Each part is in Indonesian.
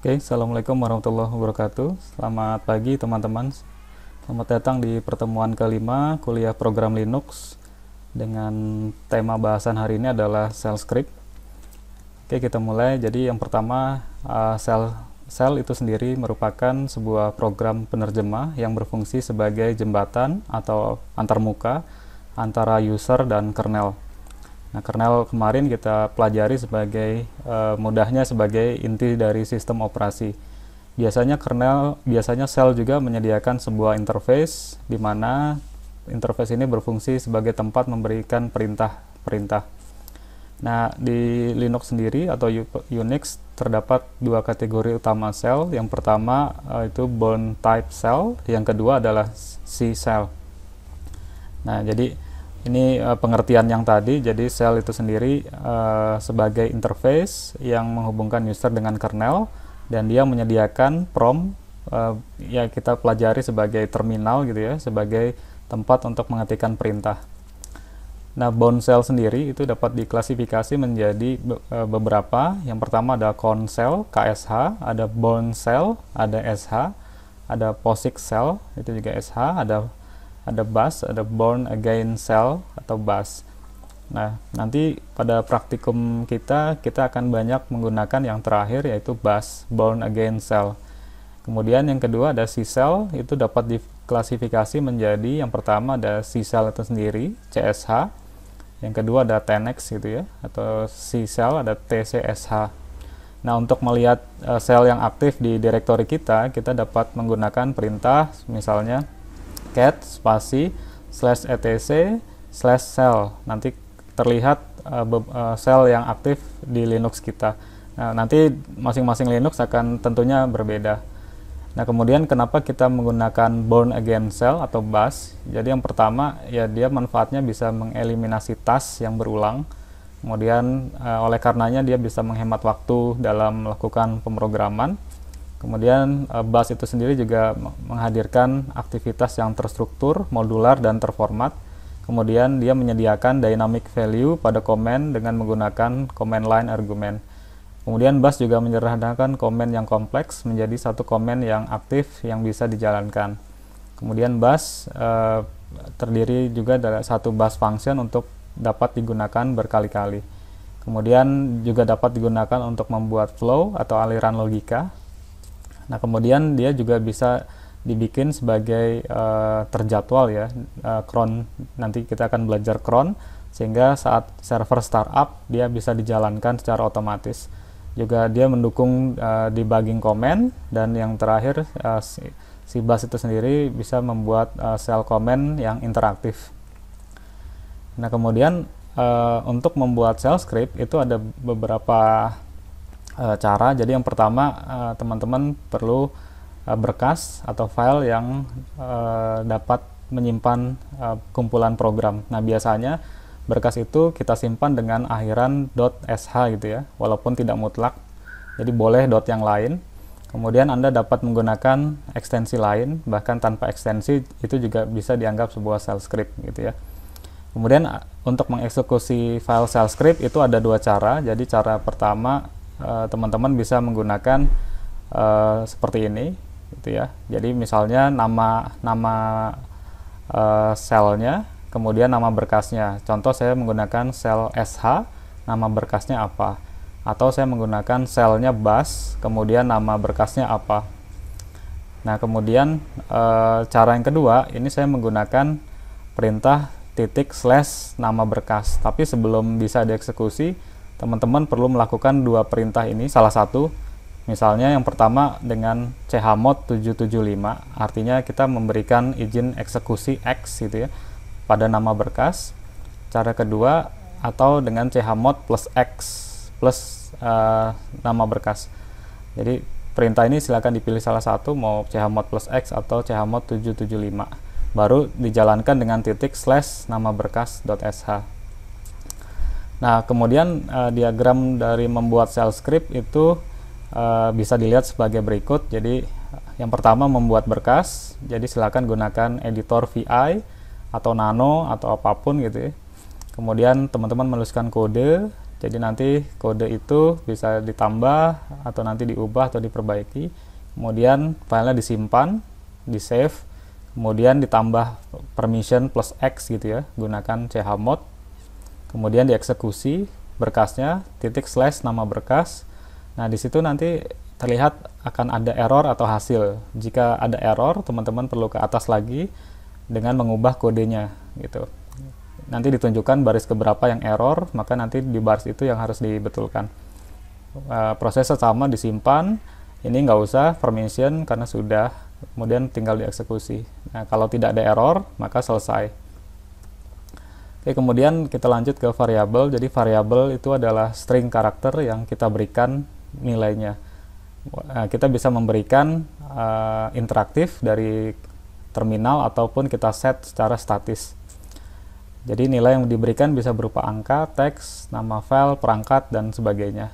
Oke, okay, Assalamualaikum warahmatullahi wabarakatuh. Selamat pagi teman-teman. Selamat datang di pertemuan kelima kuliah program Linux dengan tema bahasan hari ini adalah shell script. Oke, okay, kita mulai. Jadi yang pertama, uh, eh, shell shell itu sendiri merupakan sebuah program penerjemah yang berfungsi sebagai jembatan atau antarmuka antara user dan kernel. Nah, kernel kemarin kita pelajari sebagai e, mudahnya sebagai inti dari sistem operasi. Biasanya kernel, biasanya sel juga menyediakan sebuah interface di mana interface ini berfungsi sebagai tempat memberikan perintah-perintah. Nah, di Linux sendiri atau Unix terdapat dua kategori utama sel. Yang pertama e, itu bone type cell yang kedua adalah C cell Nah, jadi ini uh, pengertian yang tadi, jadi sel itu sendiri uh, sebagai interface yang menghubungkan user dengan kernel dan dia menyediakan prom uh, eh, ya kita pelajari sebagai terminal gitu ya, sebagai tempat untuk mengetikkan perintah. Nah, bound cell sendiri itu dapat diklasifikasi menjadi be beberapa. Yang pertama ada con cell, KSH, ada bound cell, ada SH, ada POSIX cell, itu juga SH, ada ada bus, ada born again cell atau bus. Nah, nanti pada praktikum kita, kita akan banyak menggunakan yang terakhir yaitu bus, born again cell. Kemudian yang kedua ada C-cell, itu dapat diklasifikasi menjadi yang pertama ada C-cell itu sendiri, CSH. Yang kedua ada Tenex gitu ya, atau C-cell ada TCSH. Nah, untuk melihat uh, sel yang aktif di direktori kita, kita dapat menggunakan perintah misalnya cat spasi slash etc slash cell nanti terlihat uh, uh, yang aktif di Linux kita nah, nanti masing-masing Linux akan tentunya berbeda nah kemudian kenapa kita menggunakan born again cell atau bus jadi yang pertama ya dia manfaatnya bisa mengeliminasi task yang berulang kemudian uh, oleh karenanya dia bisa menghemat waktu dalam melakukan pemrograman Kemudian eh, BAS itu sendiri juga menghadirkan aktivitas yang terstruktur, modular, dan terformat. Kemudian dia menyediakan dynamic value pada komen dengan menggunakan command line argument. Kemudian BAS juga menyederhanakan komen yang kompleks menjadi satu komen yang aktif yang bisa dijalankan. Kemudian BAS eh, terdiri juga dari satu BAS function untuk dapat digunakan berkali-kali. Kemudian juga dapat digunakan untuk membuat flow atau aliran logika Nah, kemudian dia juga bisa dibikin sebagai uh, terjadwal ya, uh, cron. Nanti kita akan belajar cron sehingga saat server startup dia bisa dijalankan secara otomatis. Juga dia mendukung uh, debugging command dan yang terakhir uh, si bus itu sendiri bisa membuat uh, sel command yang interaktif. Nah, kemudian uh, untuk membuat shell script itu ada beberapa Eh, cara. Jadi yang pertama eh, teman-teman perlu eh, berkas atau file yang dapat menyimpan kumpulan program. Nah biasanya berkas itu kita simpan dengan akhiran .sh gitu ya, walaupun tidak mutlak. Jadi boleh dot yang lain. Kemudian Anda dapat menggunakan ekstensi lain, bahkan tanpa ekstensi itu juga bisa dianggap sebuah shell script gitu ya. Kemudian untuk mengeksekusi file shell script itu ada dua cara. Jadi cara pertama Eh, teman-teman bisa menggunakan uh, seperti ini gitu ya jadi misalnya nama nama uh, selnya kemudian nama berkasnya contoh saya menggunakan sel SH nama berkasnya apa atau saya menggunakan selnya bus kemudian nama berkasnya apa nah kemudian e, cara yang kedua ini saya menggunakan perintah titik slash nama berkas tapi sebelum bisa dieksekusi teman-teman perlu melakukan dua perintah ini. Salah satu, misalnya yang pertama dengan chmod 775, artinya kita memberikan izin eksekusi X gitu ya, pada nama berkas. Cara kedua, atau dengan chmod plus X plus uh, nama berkas. Jadi perintah ini silakan dipilih salah satu, mau chmod plus X atau chmod 775. Baru dijalankan dengan titik slash nama berkas.sh. Nah, kemudian uh, diagram dari membuat shell script itu uh, bisa dilihat sebagai berikut. Jadi, yang pertama membuat berkas. Jadi, silakan gunakan editor VI atau Nano atau apapun gitu ya. Kemudian teman-teman menuliskan kode. Jadi nanti kode itu bisa ditambah atau nanti diubah atau diperbaiki. Kemudian filenya disimpan, di save. Kemudian ditambah permission plus X gitu ya, gunakan chmod kemudian dieksekusi berkasnya titik slash nama berkas nah di situ nanti terlihat akan ada error atau hasil jika ada error teman-teman perlu ke atas lagi dengan mengubah kodenya gitu nanti ditunjukkan baris keberapa yang error maka nanti di baris itu yang harus dibetulkan e, prosesnya sama disimpan ini nggak usah permission karena sudah kemudian tinggal dieksekusi. Nah, kalau tidak ada error, maka selesai. Oke, kemudian kita lanjut ke variabel. Jadi variabel itu adalah string karakter yang kita berikan nilainya. Eh, kita bisa memberikan uh, interaktif dari terminal ataupun kita set secara statis. Jadi nilai yang diberikan bisa berupa angka, teks, nama file, perangkat, dan sebagainya.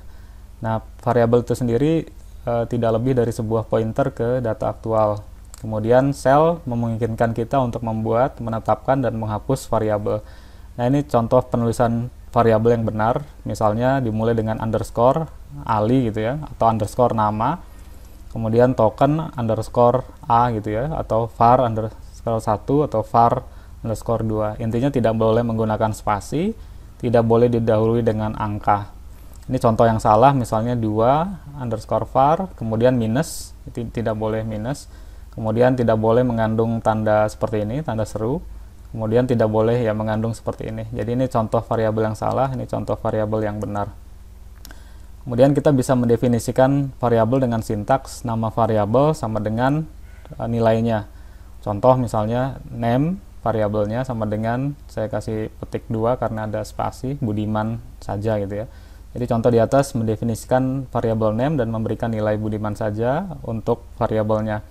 Nah, variabel itu sendiri uh, tidak lebih dari sebuah pointer ke data aktual. Kemudian cell memungkinkan kita untuk membuat, menetapkan, dan menghapus variabel. Nah ini contoh penulisan variabel yang benar, misalnya dimulai dengan underscore ali gitu ya, atau underscore nama, kemudian token underscore a gitu ya, atau var underscore satu atau var underscore dua. Intinya tidak boleh menggunakan spasi, tidak boleh didahului dengan angka. Ini contoh yang salah, misalnya 2 underscore var, kemudian minus, tidak boleh minus, kemudian tidak boleh mengandung tanda seperti ini, tanda seru, kemudian tidak boleh ya mengandung seperti ini. Jadi ini contoh variabel yang salah, ini contoh variabel yang benar. Kemudian kita bisa mendefinisikan variabel dengan sintaks nama variabel sama dengan e, nilainya. Contoh misalnya name variabelnya sama dengan saya kasih petik dua karena ada spasi Budiman saja gitu ya. Jadi contoh di atas mendefinisikan variabel name dan memberikan nilai Budiman saja untuk variabelnya.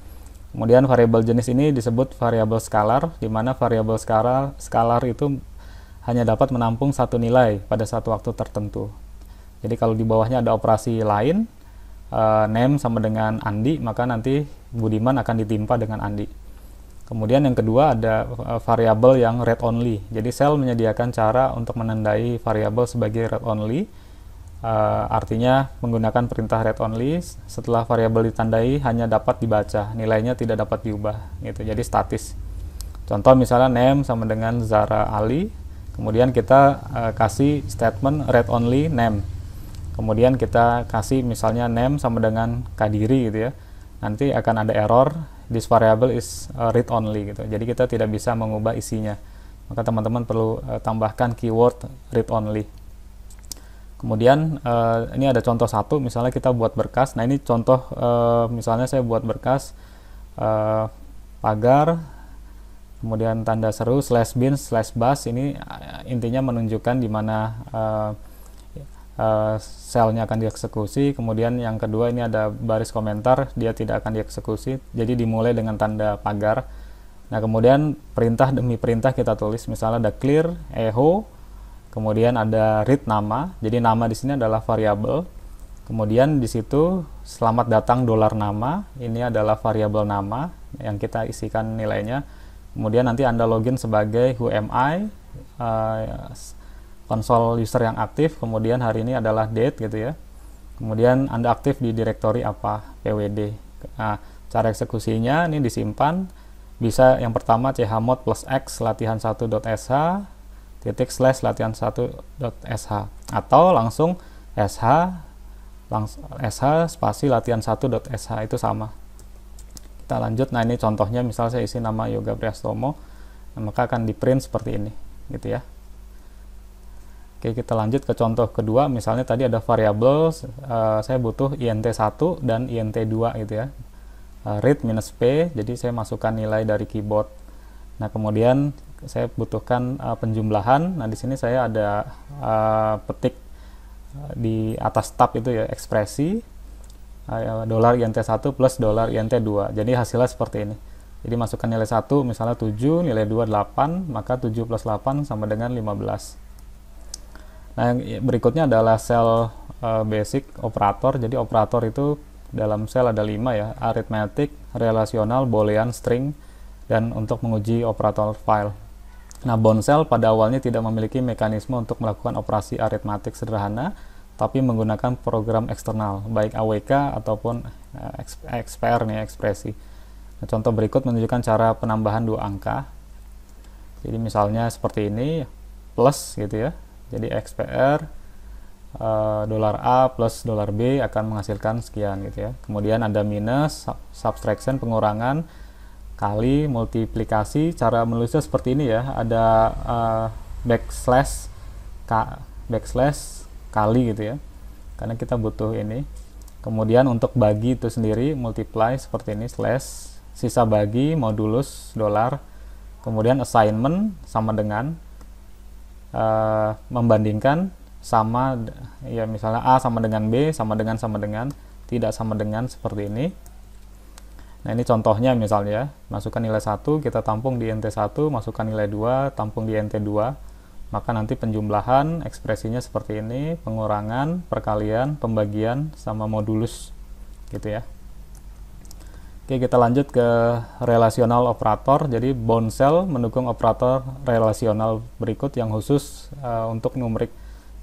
Kemudian variabel jenis ini disebut variabel skalar, di mana variabel skalar, skalar itu hanya dapat menampung satu nilai pada satu waktu tertentu. Jadi kalau di bawahnya ada operasi lain, uh, eh, name sama dengan Andi, maka nanti Budiman akan ditimpa dengan Andi. Kemudian yang kedua ada eh, variabel yang read only. Jadi sel menyediakan cara untuk menandai variabel sebagai read only Uh, artinya menggunakan perintah read only setelah variabel ditandai hanya dapat dibaca, nilainya tidak dapat diubah gitu. Jadi statis. Contoh misalnya name sama dengan Zara Ali, kemudian kita uh, kasih statement read only name. Kemudian kita kasih misalnya name sama dengan Kadiri gitu ya. Nanti akan ada error this variable is eh, read only gitu. Jadi kita tidak bisa mengubah isinya. Maka teman-teman perlu uh, tambahkan keyword read only Kemudian uh, ini ada contoh satu, misalnya kita buat berkas. Nah ini contoh, uh, misalnya saya buat berkas uh, pagar, kemudian tanda seru slash bin slash bus. Ini intinya menunjukkan di mana uh, uh, selnya akan dieksekusi. Kemudian yang kedua ini ada baris komentar, dia tidak akan dieksekusi. Jadi dimulai dengan tanda pagar. Nah kemudian perintah demi perintah kita tulis, misalnya ada clear, echo, Kemudian ada read nama. Jadi nama di sini adalah variabel. Kemudian di situ selamat datang dolar nama. Ini adalah variabel nama yang kita isikan nilainya. Kemudian nanti Anda login sebagai who uh, konsol user yang aktif. Kemudian hari ini adalah date gitu ya. Kemudian Anda aktif di direktori apa? PWD. Nah, cara eksekusinya ini disimpan bisa yang pertama chmod plus x latihan1.sh titik slash latihan sh atau langsung sh langs sh spasi latihan sh itu sama kita lanjut nah ini contohnya misal saya isi nama Yoga Priastomo nah, maka akan di print seperti ini gitu ya Oke kita lanjut ke contoh kedua misalnya tadi ada variabel uh, eh, saya butuh int1 dan int2 gitu ya uh, read minus p jadi saya masukkan nilai dari keyboard nah kemudian saya butuhkan uh, penjumlahan. Nah, di sini saya ada uh, petik uh, di atas tab itu ya ekspresi uh, dolar INT1 plus dolar INT2. Jadi hasilnya seperti ini. Jadi masukkan nilai 1 misalnya 7, nilai 2 8, maka 7 plus 8 sama dengan 15. Nah, yang berikutnya adalah sel uh, basic operator. Jadi operator itu dalam sel ada 5 ya, aritmetik, relasional, boolean, string, dan untuk menguji operator file. Nah, bonsel pada awalnya tidak memiliki mekanisme untuk melakukan operasi aritmatik sederhana, tapi menggunakan program eksternal, baik AWK ataupun XPR eh, nih, ekspresi. Nah, contoh berikut menunjukkan cara penambahan dua angka. Jadi misalnya seperti ini, plus gitu ya. Jadi XPR Uh, eh, dolar A plus dolar B akan menghasilkan sekian gitu ya. Kemudian ada minus, subtraction pengurangan kali multiplikasi cara menulisnya seperti ini ya ada uh, backslash k backslash kali gitu ya karena kita butuh ini kemudian untuk bagi itu sendiri multiply seperti ini slash sisa bagi modulus dolar kemudian assignment sama dengan uh, membandingkan sama ya misalnya A sama dengan B sama dengan sama dengan tidak sama dengan seperti ini Nah, ini contohnya misalnya, ya. masukkan nilai 1, kita tampung di NT1, masukkan nilai 2, tampung di NT2. Maka nanti penjumlahan ekspresinya seperti ini, pengurangan, perkalian, pembagian, sama modulus. Gitu ya. Oke, kita lanjut ke relasional operator. Jadi, bound cell mendukung operator relasional berikut yang khusus uh, untuk numerik.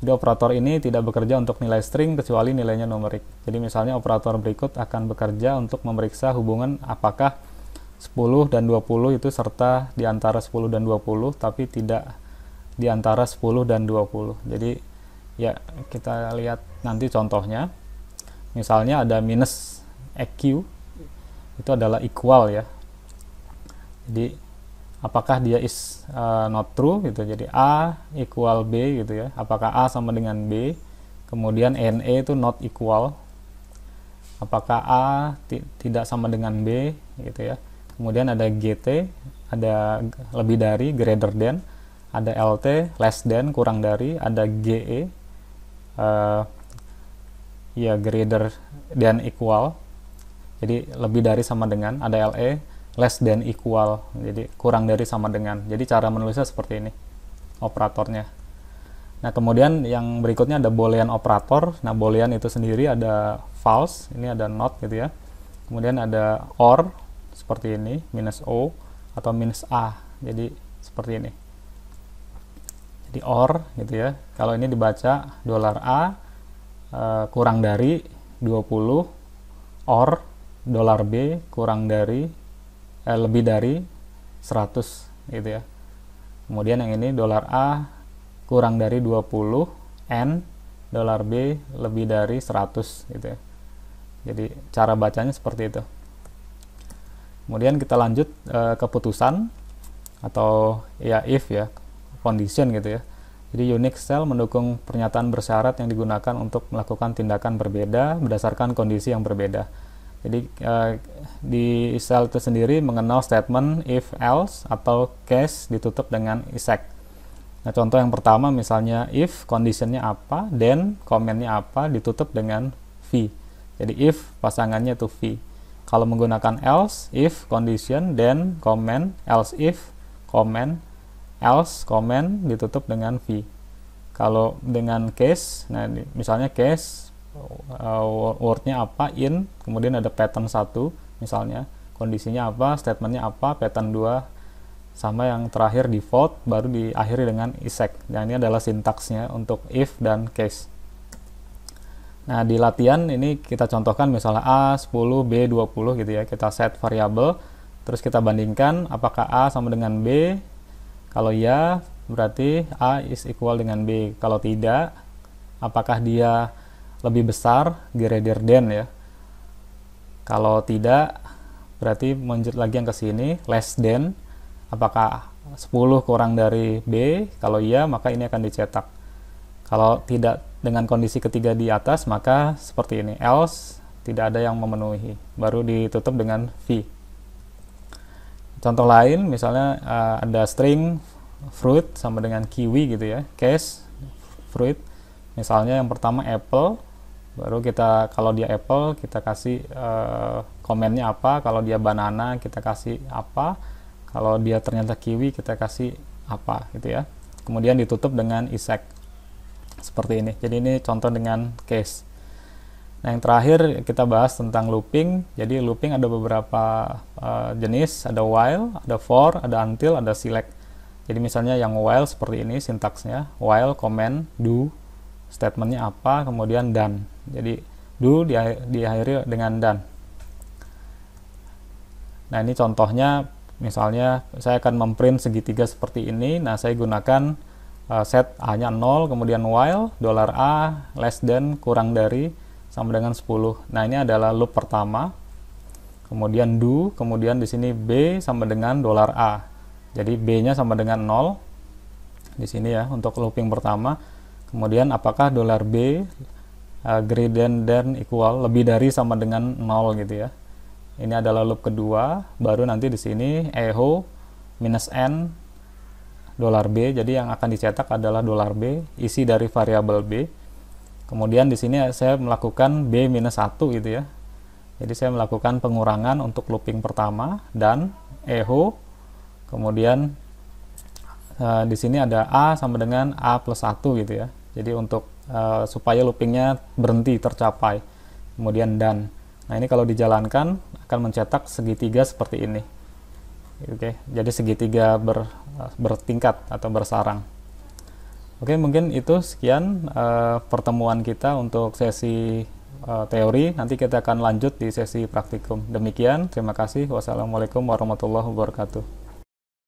Jadi operator ini tidak bekerja untuk nilai string kecuali nilainya numerik. Jadi misalnya operator berikut akan bekerja untuk memeriksa hubungan apakah 10 dan 20 itu serta di antara 10 dan 20 tapi tidak di antara 10 dan 20. Jadi ya kita lihat nanti contohnya. Misalnya ada minus EQ itu adalah equal ya. Jadi apakah dia is uh, not true gitu jadi a equal b gitu ya apakah a sama dengan b kemudian na itu not equal apakah a tidak sama dengan b gitu ya kemudian ada gt ada lebih dari greater than ada lt less than kurang dari ada ge uh, ya greater than equal jadi lebih dari sama dengan ada le less than equal jadi kurang dari sama dengan jadi cara menulisnya seperti ini operatornya nah kemudian yang berikutnya ada boolean operator nah boolean itu sendiri ada false ini ada not gitu ya kemudian ada or seperti ini minus o atau minus a jadi seperti ini jadi or gitu ya kalau ini dibaca dolar a e, kurang dari 20 or dolar b kurang dari eh, lebih dari 100 gitu ya kemudian yang ini dolar A kurang dari 20 N dolar B lebih dari 100 gitu ya jadi cara bacanya seperti itu kemudian kita lanjut eh, keputusan atau ya if ya condition gitu ya jadi Unix Shell mendukung pernyataan bersyarat yang digunakan untuk melakukan tindakan berbeda berdasarkan kondisi yang berbeda. Jadi eh, di sel itu sendiri mengenal statement if else atau case ditutup dengan isek. Nah, contoh yang pertama misalnya if conditionnya apa, then komennya apa, ditutup dengan v. Jadi if pasangannya itu v. Kalau menggunakan else, if condition, then comment, else if, comment, else comment ditutup dengan v. Kalau dengan case, nah misalnya case uh, wordnya apa in kemudian ada pattern satu misalnya kondisinya apa statementnya apa pattern 2 sama yang terakhir default baru diakhiri dengan isek. dan nah, ini adalah sintaksnya untuk if dan case nah di latihan ini kita contohkan misalnya A 10 B 20 gitu ya kita set variable terus kita bandingkan apakah A sama dengan B kalau iya berarti A is equal dengan B kalau tidak apakah dia lebih besar greater than ya kalau tidak, berarti lanjut lagi yang ke sini, less than, apakah 10 kurang dari B? Kalau iya, maka ini akan dicetak. Kalau tidak dengan kondisi ketiga di atas, maka seperti ini, else, tidak ada yang memenuhi. Baru ditutup dengan V. Contoh lain, misalnya uh, ada string fruit sama dengan kiwi gitu ya, case, fruit, misalnya yang pertama apple, baru kita kalau dia apple kita kasih uh, komennya apa kalau dia banana kita kasih apa kalau dia ternyata kiwi kita kasih apa gitu ya kemudian ditutup dengan isek seperti ini jadi ini contoh dengan case nah yang terakhir kita bahas tentang looping jadi looping ada beberapa uh, jenis ada while ada for ada until ada select jadi misalnya yang while seperti ini sintaksnya while comment do statementnya apa kemudian done jadi do di, diakhiri dengan dan nah ini contohnya misalnya saya akan memprint segitiga seperti ini nah saya gunakan uh, set a nya 0 kemudian while dollar $a less than kurang dari sama dengan 10 nah ini adalah loop pertama kemudian do kemudian di sini b sama dengan dollar $a jadi b nya sama dengan 0 di sini ya untuk looping pertama kemudian apakah dollar B uh, gradient dan equal lebih dari sama dengan nol gitu ya. Ini adalah loop kedua, baru nanti di sini eho minus n dolar b. Jadi yang akan dicetak adalah dolar b, isi dari variabel b. Kemudian di sini saya melakukan b minus satu gitu ya. Jadi saya melakukan pengurangan untuk looping pertama dan eho. Kemudian uh, di sini ada a sama dengan a plus satu gitu ya. Jadi untuk Eh, supaya loopingnya berhenti tercapai kemudian dan nah ini kalau dijalankan akan mencetak segitiga seperti ini oke okay. jadi segitiga ber, eh, bertingkat atau bersarang oke okay, mungkin itu sekian uh, pertemuan kita untuk sesi uh, teori nanti kita akan lanjut di sesi praktikum demikian terima kasih wassalamualaikum warahmatullahi wabarakatuh